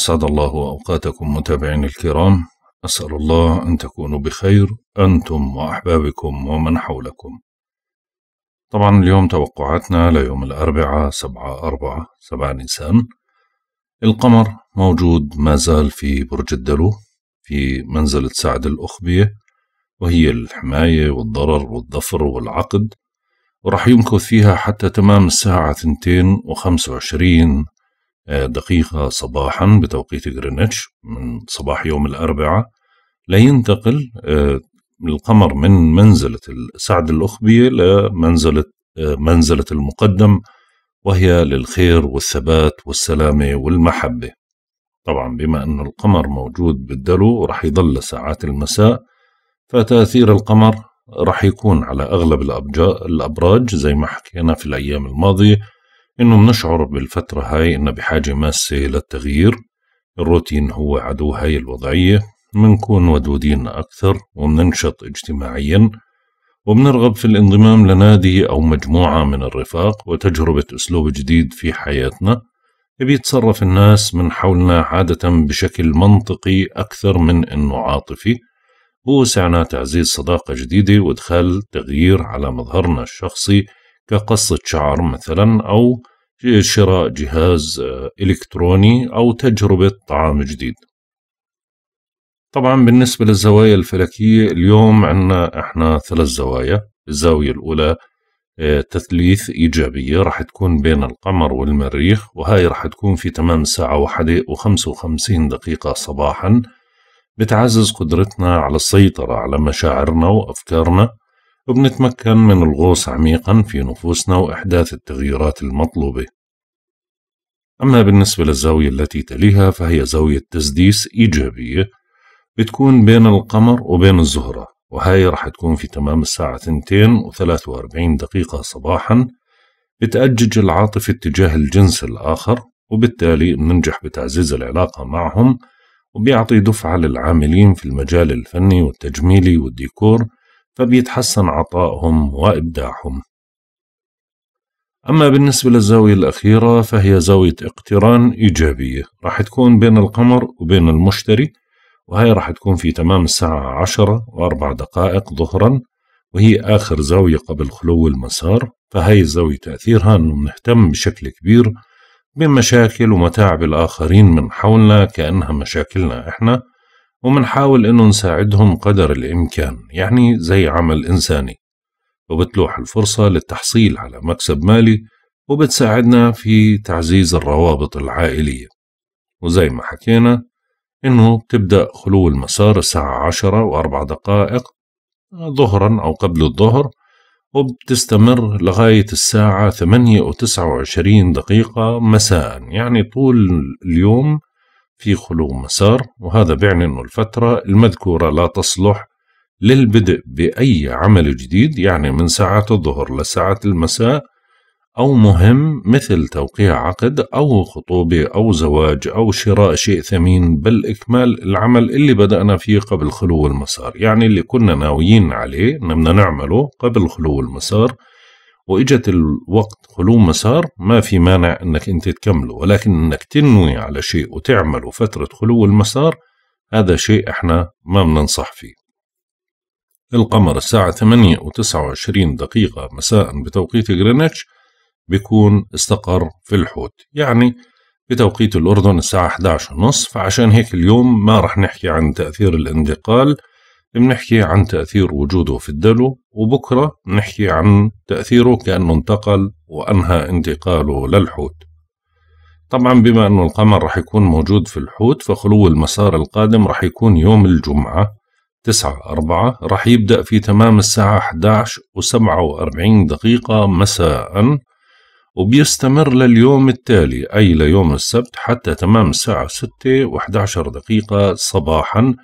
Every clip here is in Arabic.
أسعد الله أوقاتكم متابعين الكرام أسأل الله أن تكونوا بخير أنتم وأحبابكم ومن حولكم طبعا اليوم توقعاتنا ليوم الأربعاء 7 4 7 نيسان القمر موجود ما زال في برج الدلو في منزلة سعد الأخبية وهي الحماية والضرر والظفر والعقد وراح يمكث فيها حتى تمام الساعة 2 و25 دقيقة صباحا بتوقيت غرينتش من صباح يوم الأربعاء لينتقل آه، القمر من منزلة السعد الأخبية لمنزلة آه، منزلة المقدم وهي للخير والثبات والسلامة والمحبة طبعا بما أن القمر موجود بالدلو رح يضل لساعات المساء فتأثير القمر رح يكون على أغلب الأبراج زي ما حكينا في الأيام الماضية إنه بنشعر بالفترة هاي إنه بحاجة ماسة للتغيير الروتين هو عدو هاي الوضعية منكون ودودين أكثر ومننشط اجتماعيا وبنرغب في الانضمام لنادي أو مجموعة من الرفاق وتجربة أسلوب جديد في حياتنا بيتصرف الناس من حولنا عادة بشكل منطقي أكثر من إنه عاطفي بوسعنا تعزيز صداقة جديدة وإدخال تغيير على مظهرنا الشخصي كقصة شعر مثلا أو شراء جهاز آه، إلكتروني أو تجربة طعام جديد طبعا بالنسبة للزوايا الفلكية اليوم عنا احنا ثلاث زوايا الزاوية الأولى آه، تثليث إيجابية راح تكون بين القمر والمريخ وهاي راح تكون في تمام الساعة واحدة وخمسة وخمسين دقيقة صباحا بتعزز قدرتنا على السيطرة على مشاعرنا وأفكارنا وبنتمكن من الغوص عميقا في نفوسنا وإحداث التغييرات المطلوبة أما بالنسبة للزاوية التي تليها فهي زاوية تسديس إيجابية بتكون بين القمر وبين الزهرة وهي رح تكون في تمام الساعة 2 و 43 دقيقة صباحا بتأجج العاطفة اتجاه الجنس الآخر وبالتالي بننجح بتعزيز العلاقة معهم وبيعطي دفعة للعاملين في المجال الفني والتجميلي والديكور فبيتحسن عطائهم وإبداعهم أما بالنسبة للزاوية الأخيرة فهي زاوية اقتران إيجابية راح تكون بين القمر وبين المشتري وهي راح تكون في تمام الساعة عشرة وأربع دقائق ظهرا وهي آخر زاوية قبل خلو المسار فهي الزاوية تأثيرها أنه بنهتم بشكل كبير بمشاكل ومتاعب الآخرين من حولنا كأنها مشاكلنا إحنا ومنحاول إنه نساعدهم قدر الإمكان يعني زي عمل إنساني وبتلوح الفرصة للتحصيل على مكسب مالي وبتساعدنا في تعزيز الروابط العائلية وزي ما حكينا إنه بتبدأ خلو المسار الساعة عشرة وأربع دقائق ظهرا أو قبل الظهر وبتستمر لغاية الساعة ثمانية وتسعة وعشرين دقيقة مساء يعني طول اليوم في خلو مسار وهذا بيعني أنه الفترة المذكورة لا تصلح للبدء بأي عمل جديد يعني من ساعة الظهر لساعة المساء أو مهم مثل توقيع عقد أو خطوبة أو زواج أو شراء شيء ثمين بل إكمال العمل اللي بدأنا فيه قبل خلو المسار يعني اللي كنا ناويين عليه إن بدنا نعمله قبل خلو المسار واجت الوقت خلو مسار ما في مانع انك انت تكمله ولكن انك تنوي على شيء وتعمله فتره خلو المسار هذا شيء احنا ما بننصح فيه القمر الساعة 8 و 29 دقيقة مساء بتوقيت غرينتش بيكون استقر في الحوت يعني بتوقيت الأردن الساعة 11 ونص فعشان هيك اليوم ما رح نحكي عن تأثير الانتقال بنحكي عن تأثير وجوده في الدلو وبكرة بنحكي عن تأثيره كأنه انتقل وأنهى انتقاله للحوت طبعا بما أنه القمر رح يكون موجود في الحوت فخلو المسار القادم رح يكون يوم الجمعة تسعة أربعة رح يبدأ في تمام الساعة 11 و47 دقيقة مساء وبيستمر لليوم التالي أي ليوم السبت حتى تمام الساعة 6 و11 دقيقة صباحاً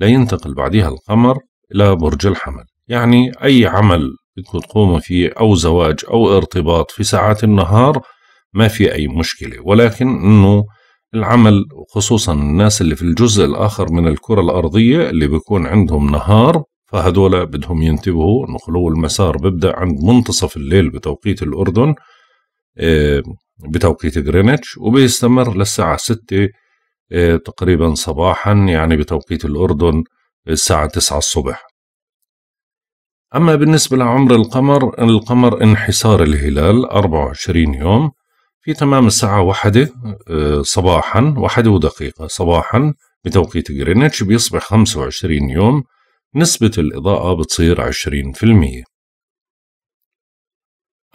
لينتقل بعدها القمر إلى برج الحمل يعني أي عمل بدكم تقوموا فيه أو زواج أو ارتباط في ساعات النهار ما في أي مشكلة ولكن أنه العمل خصوصا الناس اللي في الجزء الآخر من الكرة الأرضية اللي بيكون عندهم نهار فهدول بدهم ينتبهوا أنه خلو المسار ببدأ عند منتصف الليل بتوقيت الأردن آه، بتوقيت غرينتش وبيستمر للساعة 6 آه، تقريبا صباحا يعني بتوقيت الأردن آه، الساعة 9 الصبح أما بالنسبة لعمر القمر القمر انحسار الهلال 24 يوم في تمام الساعة واحدة آه، صباحا واحدة ودقيقة صباحا بتوقيت جرينتش بيصبح 25 يوم نسبة الإضاءة بتصير 20%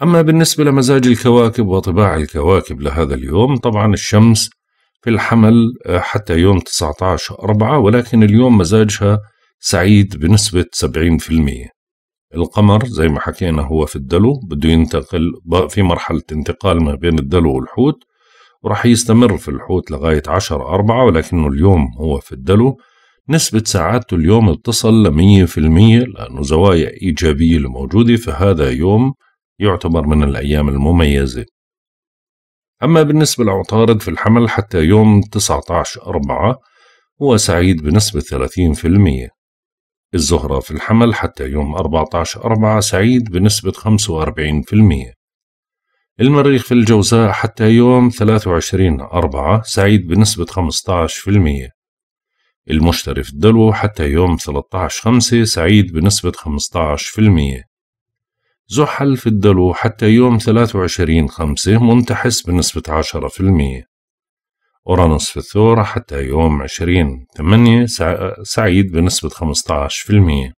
أما بالنسبة لمزاج الكواكب وطباع الكواكب لهذا اليوم طبعا الشمس في الحمل آه، حتى يوم 19 4 ولكن اليوم مزاجها سعيد بنسبة 70% القمر زي ما حكينا هو في الدلو بده ينتقل في مرحلة انتقال ما بين الدلو والحوت وراح يستمر في الحوت لغاية 10 10/4 ولكنه اليوم هو في الدلو نسبة سعادته اليوم اتصل لمية في المية لأنه زوايا إيجابية الموجودة فهذا يوم يعتبر من الأيام المميزة أما بالنسبة لعطارد في الحمل حتى يوم 19 أربعة هو سعيد بنسبة 30% الزهرة في الحمل حتى يوم 14 أربعة سعيد بنسبة 45% المريخ في الجوزاء حتى يوم 23 أربعة سعيد بنسبة 15% المشتري في الدلو حتى يوم 13 خمسة سعيد بنسبة 15% زحل في الدلو حتى يوم 23 خمسة منتحس بنسبة 10% أورانوس في الثورة حتى يوم 20 8 سعيد بنسبة 15%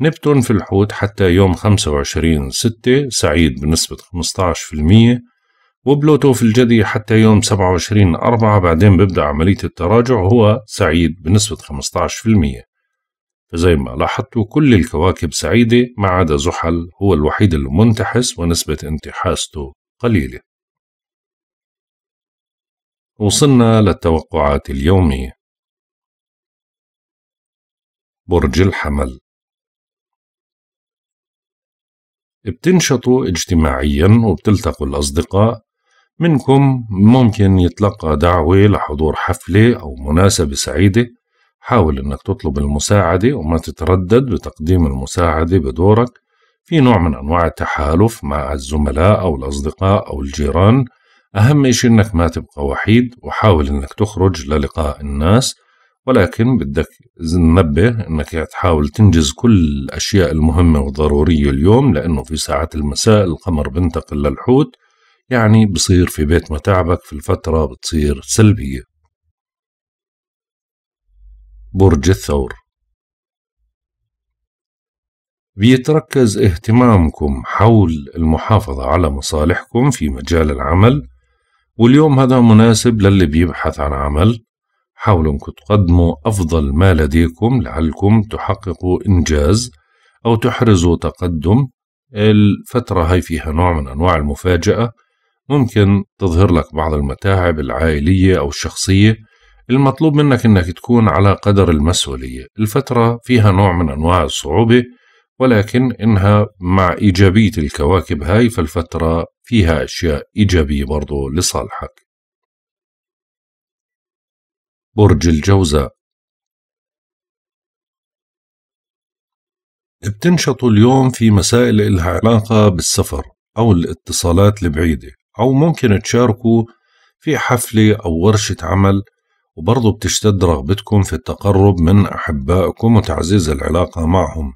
نبتون في الحوت حتى يوم 25 6 سعيد بنسبة 15% وبلوتو في الجدي حتى يوم 27 4 بعدين ببدأ عملية التراجع هو سعيد بنسبة 15% فزي ما لاحظتوا كل الكواكب سعيدة ما عدا زحل هو الوحيد المنتحس ونسبة انتحاسته قليلة وصلنا للتوقعات اليومية برج الحمل بتنشطوا اجتماعيا وبتلتقوا الأصدقاء منكم ممكن يتلقى دعوة لحضور حفلة أو مناسبة سعيدة حاول أنك تطلب المساعدة وما تتردد بتقديم المساعدة بدورك في نوع من أنواع التحالف مع الزملاء أو الأصدقاء أو الجيران أهم شيء أنك ما تبقى وحيد وحاول أنك تخرج للقاء الناس ولكن بدك ننبه أنك يعني تحاول تنجز كل الأشياء المهمة والضرورية اليوم لأنه في ساعات المساء القمر بنتقل للحوت يعني بصير في بيت متاعبك في الفترة بتصير سلبية برج الثور بيتركز اهتمامكم حول المحافظة على مصالحكم في مجال العمل واليوم هذا مناسب للي بيبحث عن عمل حاولوا انكم تقدموا أفضل ما لديكم لعلكم تحققوا إنجاز أو تحرزوا تقدم الفترة هاي فيها نوع من أنواع المفاجأة ممكن تظهر لك بعض المتاعب العائلية أو الشخصية المطلوب منك انك تكون على قدر المسؤوليه الفتره فيها نوع من انواع الصعوبه ولكن انها مع ايجابيه الكواكب هاي فالفتره فيها اشياء ايجابيه برضو لصالحك برج الجوزاء بتنشطوا اليوم في مسائل إلها علاقة بالسفر أو الاتصالات البعيدة أو ممكن تشاركوا في حفلة أو ورشة عمل وبرضو بتشتد رغبتكم في التقرب من أحبائكم وتعزيز العلاقة معهم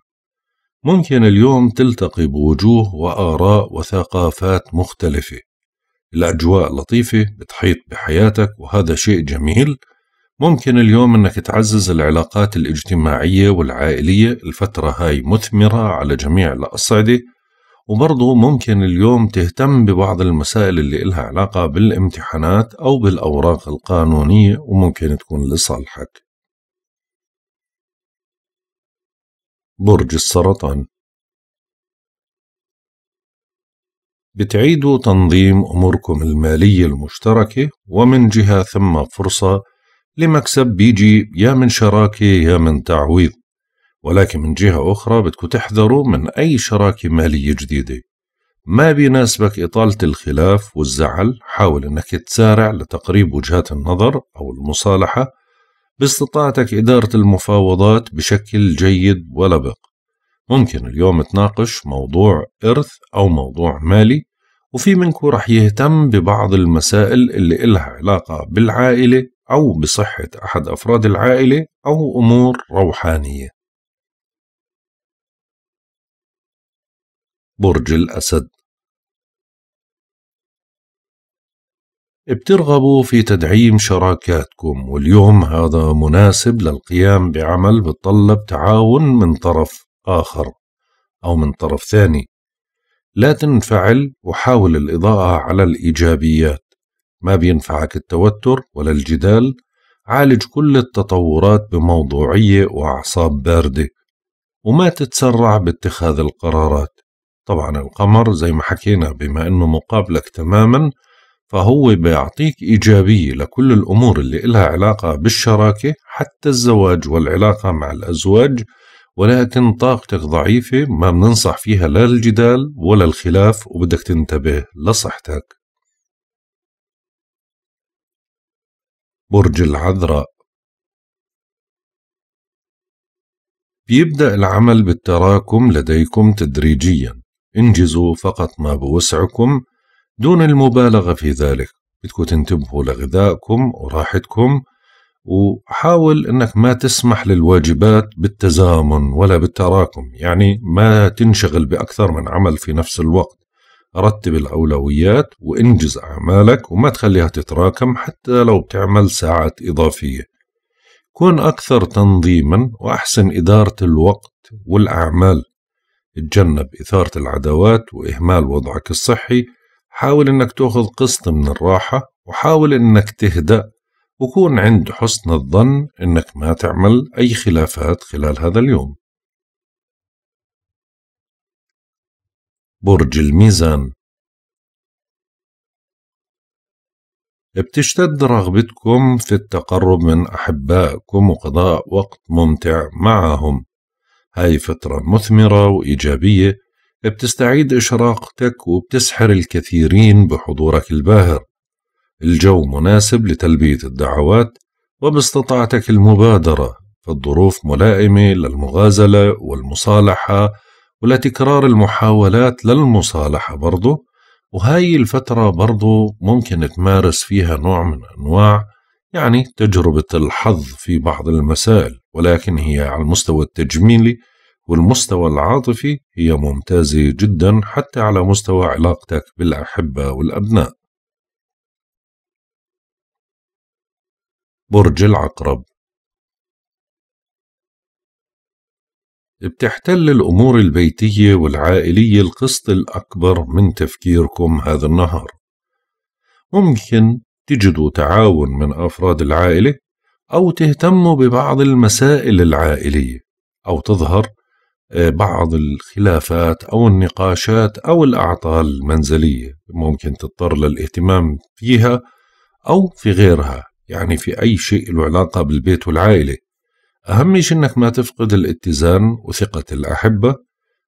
ممكن اليوم تلتقي بوجوه وآراء وثقافات مختلفة الأجواء لطيفة بتحيط بحياتك وهذا شيء جميل ممكن اليوم أنك تعزز العلاقات الاجتماعية والعائلية الفترة هاي مثمرة على جميع الأصعدة وبرضه ممكن اليوم تهتم ببعض المسائل اللي إلها علاقة بالامتحانات أو بالأوراق القانونية وممكن تكون لصالحك برج السرطان بتعيدوا تنظيم أموركم المالية المشتركة ومن جهة ثم فرصة لمكسب بيجي يا من شراكة يا من تعويض ولكن من جهة أخرى بدكم تحذروا من أي شراكة مالية جديدة ما بيناسبك إطالة الخلاف والزعل حاول أنك تسارع لتقريب وجهات النظر أو المصالحة باستطاعتك إدارة المفاوضات بشكل جيد ولبق ممكن اليوم تناقش موضوع إرث أو موضوع مالي وفي منكم رح يهتم ببعض المسائل اللي إلها علاقة بالعائلة أو بصحة أحد أفراد العائلة أو أمور روحانية برج الأسد بترغبوا في تدعيم شراكاتكم واليوم هذا مناسب للقيام بعمل بتطلب تعاون من طرف آخر أو من طرف ثاني لا تنفعل وحاول الإضاءة على الإيجابيات ما بينفعك التوتر ولا الجدال عالج كل التطورات بموضوعية وأعصاب باردة وما تتسرع باتخاذ القرارات طبعا القمر زي ما حكينا بما انه مقابلك تماما فهو بيعطيك إيجابية لكل الأمور اللي إلها علاقة بالشراكة حتى الزواج والعلاقة مع الأزواج ولكن طاقتك ضعيفة ما بننصح فيها لا الجدال ولا الخلاف وبدك تنتبه لصحتك برج العذراء بيبدأ العمل بالتراكم لديكم تدريجياً انجزوا فقط ما بوسعكم دون المبالغة في ذلك بدكم تنتبهوا لغذائكم وراحتكم وحاول انك ما تسمح للواجبات بالتزامن ولا بالتراكم يعني ما تنشغل باكثر من عمل في نفس الوقت رتب الاولويات وانجز اعمالك وما تخليها تتراكم حتى لو بتعمل ساعات اضافيه كن اكثر تنظيما واحسن اداره الوقت والاعمال اتجنب إثارة العداوات وإهمال وضعك الصحي حاول إنك تأخذ قسط من الراحة وحاول إنك تهدأ وكون عند حسن الظن إنك ما تعمل أي خلافات خلال هذا اليوم برج الميزان بتشتد رغبتكم في التقرب من أحبائكم وقضاء وقت ممتع معهم هاي فترة مثمرة وإيجابية بتستعيد إشراقتك وبتسحر الكثيرين بحضورك الباهر الجو مناسب لتلبية الدعوات وباستطاعتك المبادرة فالظروف ملائمة للمغازلة والمصالحة ولتكرار المحاولات للمصالحة برضو وهاي الفترة برضو ممكن تمارس فيها نوع من أنواع يعني تجربة الحظ في بعض المسائل ولكن هي على المستوى التجميلي والمستوى العاطفي هي ممتازة جدا حتى على مستوى علاقتك بالأحبة والأبناء برج العقرب بتحتل الأمور البيتية والعائلية القسط الأكبر من تفكيركم هذا النهار ممكن تجدوا تعاون من أفراد العائلة أو تهتموا ببعض المسائل العائلية أو تظهر آه، بعض الخلافات أو النقاشات أو الأعطال المنزلية ممكن تضطر للاهتمام فيها أو في غيرها يعني في أي شيء له علاقة بالبيت والعائلة أهم شيء أنك ما تفقد الاتزان وثقة الأحبة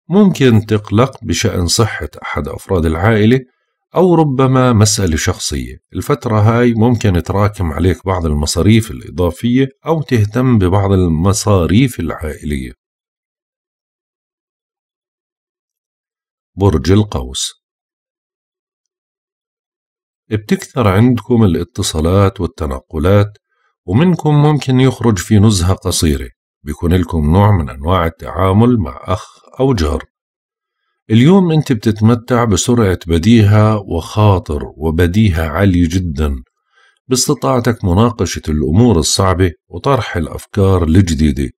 ممكن تقلق بشأن صحة أحد أفراد العائلة أو ربما مسألة شخصية الفترة هاي ممكن تراكم عليك بعض المصاريف الإضافية أو تهتم ببعض المصاريف العائلية برج القوس بتكثر عندكم الاتصالات والتنقلات ومنكم ممكن يخرج في نزهة قصيرة بيكون لكم نوع من أنواع التعامل مع أخ أو جار اليوم أنت بتتمتع بسرعة بديهة وخاطر وبديهة عالية جدا باستطاعتك مناقشة الأمور الصعبة وطرح الأفكار الجديدة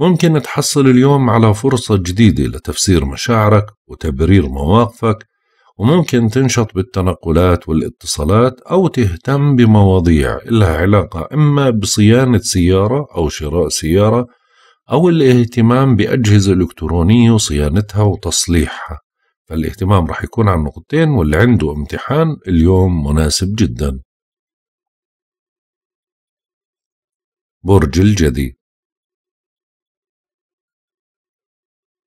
ممكن تحصل اليوم على فرصة جديدة لتفسير مشاعرك وتبرير مواقفك وممكن تنشط بالتنقلات والاتصالات أو تهتم بمواضيع لها علاقة إما بصيانة سيارة أو شراء سيارة أو الاهتمام بأجهزة إلكترونية وصيانتها وتصليحها فالاهتمام رح يكون عن نقطتين واللي عنده امتحان اليوم مناسب جدا برج الجدي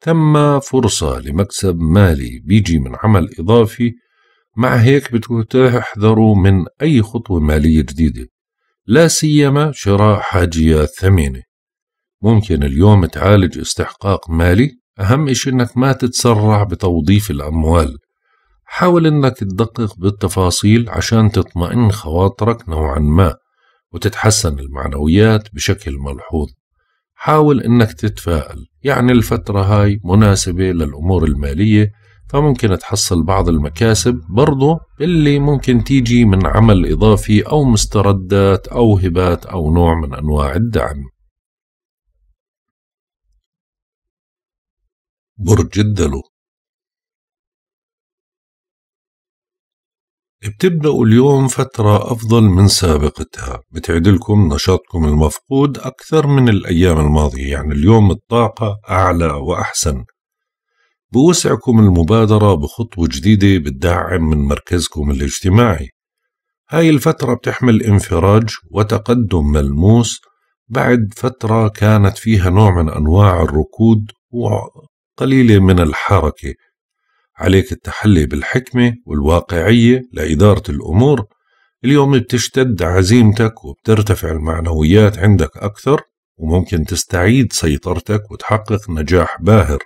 تم فرصة لمكسب مالي بيجي من عمل إضافي مع هيك بتحذروا من أي خطوة مالية جديدة لا سيما شراء حاجيات ثمينة ممكن اليوم تعالج استحقاق مالي أهم إشي إنك ما تتسرع بتوظيف الأموال حاول إنك تدقق بالتفاصيل عشان تطمئن خواطرك نوعا ما وتتحسن المعنويات بشكل ملحوظ حاول إنك تتفائل يعني الفترة هاي مناسبة للأمور المالية فممكن تحصل بعض المكاسب برضو اللي ممكن تيجي من عمل إضافي أو مستردات أو هبات أو نوع من أنواع الدعم برج الدلو بتبدأوا اليوم فترة أفضل من سابقتها بتعدلكم نشاطكم المفقود أكثر من الأيام الماضية يعني اليوم الطاقة أعلى وأحسن بوسعكم المبادرة بخطوة جديدة بتدعم من مركزكم الاجتماعي هاي الفترة بتحمل انفراج وتقدم ملموس بعد فترة كانت فيها نوع من أنواع الركود قليلة من الحركة عليك التحلي بالحكمة والواقعية لإدارة الأمور اليوم بتشتد عزيمتك وبترتفع المعنويات عندك أكثر وممكن تستعيد سيطرتك وتحقق نجاح باهر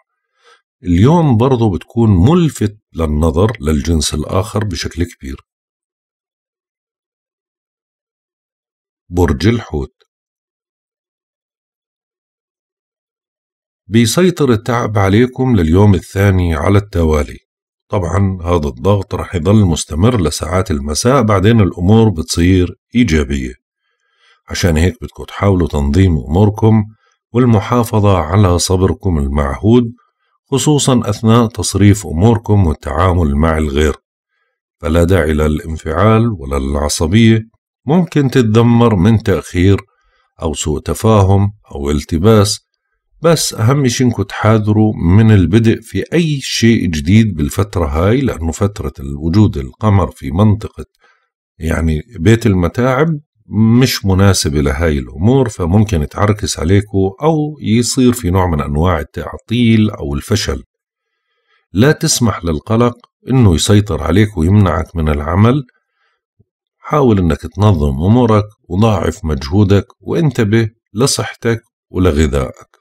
اليوم برضو بتكون ملفت للنظر للجنس الآخر بشكل كبير برج الحوت بيسيطر التعب عليكم لليوم الثاني على التوالي طبعا هذا الضغط رح يضل مستمر لساعات المساء بعدين الأمور بتصير إيجابية عشان هيك بدكم تحاولوا تنظيم أموركم والمحافظة على صبركم المعهود خصوصا أثناء تصريف أموركم والتعامل مع الغير فلا داعي للانفعال ولا للعصبية ممكن تتدمر من تأخير أو سوء تفاهم أو التباس بس أهم شيء إنكم تحاذروا من البدء في أي شيء جديد بالفترة هاي لأنه فترة وجود القمر في منطقة يعني بيت المتاعب مش مناسبة لهاي الأمور فممكن تعركس عليكم أو يصير في نوع من أنواع التعطيل أو الفشل لا تسمح للقلق أنه يسيطر عليك ويمنعك من العمل حاول أنك تنظم أمورك وضاعف مجهودك وانتبه لصحتك ولغذائك